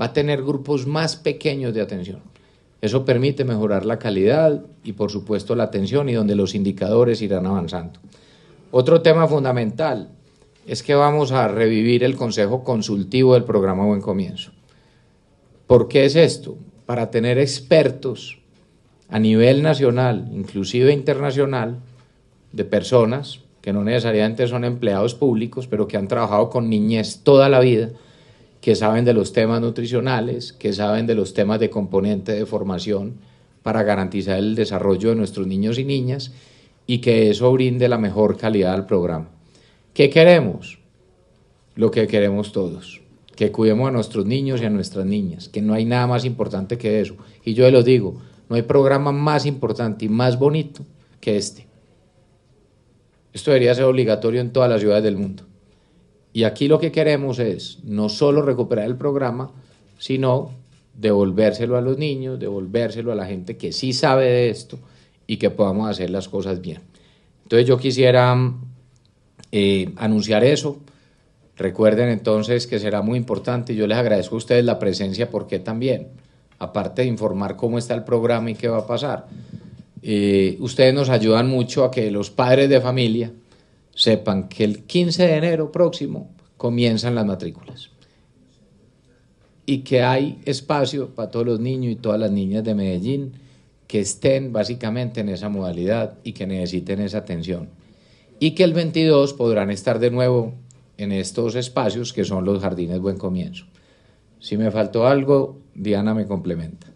va a tener grupos más pequeños de atención. Eso permite mejorar la calidad y por supuesto la atención y donde los indicadores irán avanzando. Otro tema fundamental es que vamos a revivir el consejo consultivo del programa Buen Comienzo. ¿Por qué es esto? Para tener expertos a nivel nacional, inclusive internacional, de personas que no necesariamente son empleados públicos, pero que han trabajado con niñez toda la vida, que saben de los temas nutricionales, que saben de los temas de componente de formación para garantizar el desarrollo de nuestros niños y niñas y que eso brinde la mejor calidad al programa. ¿Qué queremos? Lo que queremos todos, que cuidemos a nuestros niños y a nuestras niñas, que no hay nada más importante que eso. Y yo les digo, no hay programa más importante y más bonito que este. Esto debería ser obligatorio en todas las ciudades del mundo. Y aquí lo que queremos es no solo recuperar el programa, sino devolvérselo a los niños, devolvérselo a la gente que sí sabe de esto y que podamos hacer las cosas bien. Entonces yo quisiera eh, anunciar eso. Recuerden entonces que será muy importante y yo les agradezco a ustedes la presencia porque también, aparte de informar cómo está el programa y qué va a pasar, eh, ustedes nos ayudan mucho a que los padres de familia, sepan que el 15 de enero próximo comienzan las matrículas y que hay espacio para todos los niños y todas las niñas de Medellín que estén básicamente en esa modalidad y que necesiten esa atención. Y que el 22 podrán estar de nuevo en estos espacios que son los jardines Buen Comienzo. Si me faltó algo, Diana me complementa.